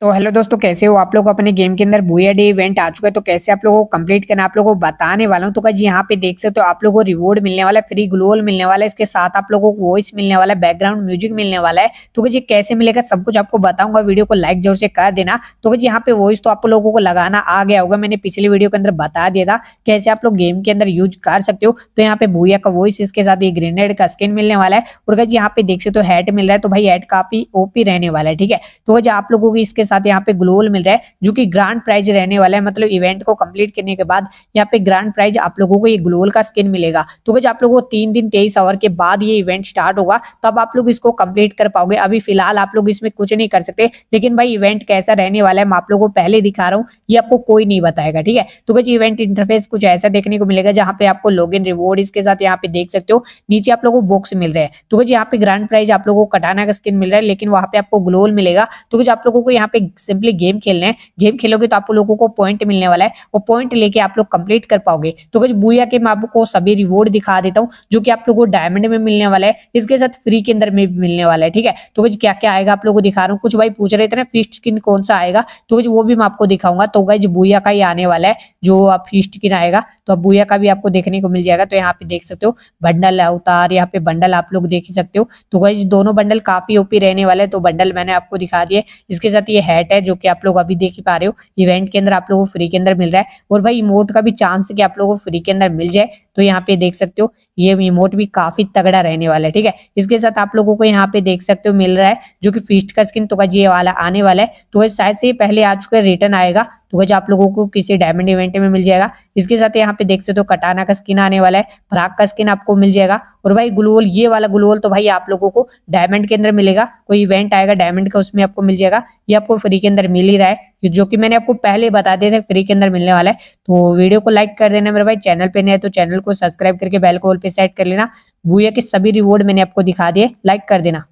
तो हेलो दोस्तों कैसे हो आप लोग अपने गेम के अंदर भूया डे इवेंट आ चुका है तो कैसे आप लोगों को कंप्लीट करना आप लोगों को बताने वाला हूँ तो जी यहाँ पे देख सकते हो तो आप लोगों को रिवॉर्ड मिलने वाला है फ्री ग्लोल मिलने वाला है इसके साथ आप लोगों को वॉइस मिलने वाला है बैकग्राउंड म्यूजिक मिलने वाला है तो जी कैसे मिलेगा सब कुछ आपको बताऊंगा वीडियो को लाइक जोर से कर देना तो जी यहाँ पे वॉइस तो आप लोगों को लगाना आ गया होगा मैंने पिछले वीडियो के अंदर बता दिया था कैसे आप लोग गेम के अंदर यूज कर सकते हो तो यहाँ पे भूया का वॉइस इसके साथ ये ग्रेनेड का स्किन मिलने वाला है और जी यहाँ पे देख सकते हो हेड मिल रहा है तो भाई हेट काफी ओपी रहने वाला है ठीक है तो जी आप लोगों को इसके साथ यहाँ पे ग्लोबल मिल रहा है जो कि ग्रांड प्राइज रहने वाला है मतलब इवेंट को कंप्लीट करने के बाद यहाँ पे ग्रांड प्राइज आप लोगों को ये ग्लोबल का स्किन मिलेगा तो कुछ आप लोगों को तीन दिन तेईस आवर के बाद ये इवेंट स्टार्ट होगा तब आप लोग इसको कम्प्लीट कर पाओगे अभी फिलहाल आप लोग इसमें कुछ नहीं कर सकते लेकिन भाई इवेंट कैसा रहने वाला है मैं आप लोग को पहले दिखा रहा हूँ ये आपको कोई नहीं बताएगा ठीक है तो कुछ इवेंट इंटरफेस कुछ ऐसा देखने को मिलेगा जहाँ पे आपको लॉग इन रिवॉर्ड इसके साथ यहाँ पे देख सकते हो नीचे आप लोगों को बॉक्स मिल रहे हैं तो कुछ यहाँ पे ग्रांड प्राइज आप लोगों को कटाना का स्किन मिल रहा है लेकिन वहाँ पे आपको ग्लोल मिलेगा तो कुछ आप लोगों को यहाँ पे सिंपली गेम खेलना है गेम खेलोगे तो आप लोगों को पॉइंट मिलने वाला है वो पॉइंट लेके आप लोग कंप्लीट कर पाओगे तो कुछ बुआ के मैं आपको सभी रिवॉर्ड दिखा देता हूँ जो कि आप लोगों को डायमंड में मिलने वाला है इसके साथ फ्री के अंदर में भी मिलने वाला है ठीक है तो कुछ क्या क्या आएगा आप लोगों को दिखा रहा हूँ कुछ भाई पूछ रहे थे ना फिस्ट स्किन कौन सा आएगा तो कुछ वो भी मैं आपको दिखाऊंगा तो गाइज बुआ का ही आने वाला है जो आप फिस्ट स्किन आएगा तो अब बुआ का भी आपको देखने को मिल जाएगा तो यहाँ पे देख सकते हो बंडल अवतार यहाँ पे बंडल आप लोग देख सकते हो तो गाइज दोनों बंडल काफी ओपी रहने वाले तो बंडल मैंने आपको दिखा दिए इसके साथ ये हैट है जो कि आप लोग अभी देख ही पा रहे हो इवेंट के अंदर आप लोगों को फ्री के अंदर मिल रहा है और भाई इमोट का भी चांस है कि आप लोगों को फ्री के अंदर मिल जाए तो यहाँ पे देख सकते हो ये रिमोट भी काफी तगड़ा रहने वाला है ठीक है इसके साथ आप लोगों को यहाँ पे देख सकते हो मिल रहा है जो कि फीस्ट का स्किन तो ये वाला आने वाला है तो शायद से पहले आ चुका रिटर्न आएगा तो वह आप लोगों को किसी डायमंड इवेंट में मिल जाएगा इसके साथ यहाँ पे देख सकते हो कटाना का स्किन आने वाला है फ्राक का स्किन आपको मिल जाएगा और भाई ग्लोवल ये वाला ग्लूवोल तो भाई आप लोगों को डायमंड के अंदर मिलेगा कोई इवेंट आएगा डायमंड का उसमें आपको मिल जाएगा ये आपको फ्री के अंदर मिल ही रहा है जो कि मैंने आपको पहले बता दिया था फ्री के अंदर मिलने वाला है तो वीडियो को लाइक कर देना मेरे भाई चैनल पे नहीं है तो चैनल को सब्सक्राइब करके बेल को ऑल पे सेट कर लेना भूया के सभी रिवॉर्ड मैंने आपको दिखा दिए लाइक कर देना